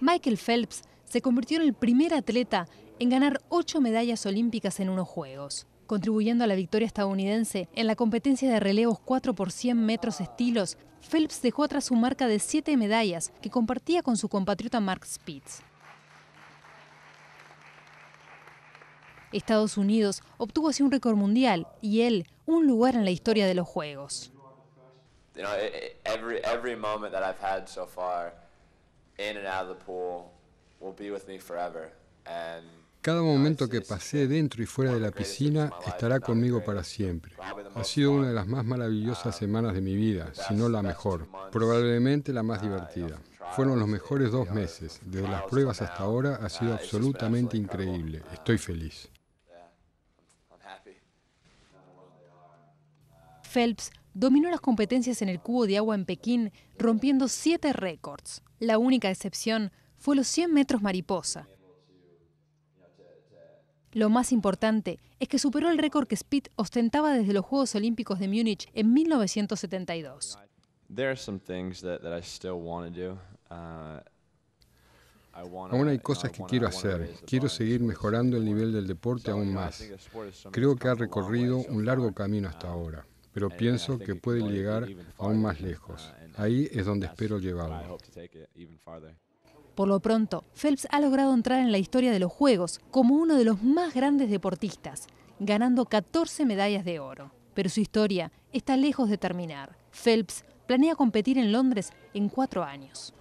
Michael, Phelps se convirtió en el primer atleta en ganar ocho medallas olímpicas en unos Juegos, contribuyendo a la victoria estadounidense en la competencia de relevos 4 por 100 metros estilos. Phelps dejó atrás su marca de siete medallas que compartía con su compatriota Mark Spitz. Estados Unidos obtuvo así un récord mundial y él un lugar en la historia de los Juegos cada momento que pasé dentro y fuera de la piscina estará conmigo para siempre. Ha sido una de las más maravillosas um, semanas de mi vida, si no la mejor, probablemente la más uh, divertida. Fueron los mejores dos meses, desde las pruebas hasta ahora ha uh, sido absolutamente increíble. Uh, Estoy feliz. Phelps dominó las competencias en el cubo de agua en Pekín, rompiendo siete récords. La única excepción fue los 100 metros mariposa. Lo más importante es que superó el récord que Speed ostentaba desde los Juegos Olímpicos de Múnich en 1972. Uh, aún hay cosas que quiero hacer. Quiero seguir mejorando el nivel del deporte aún más. Creo que ha recorrido un largo camino hasta um, ahora pero pienso que puede llegar aún más lejos. Uh, Ahí es donde espero llevarlo. Por lo pronto, Phelps ha logrado entrar en la historia de los Juegos como uno de los más grandes deportistas, ganando 14 medallas de oro. Pero su historia está lejos de terminar. Phelps planea competir en Londres en cuatro años.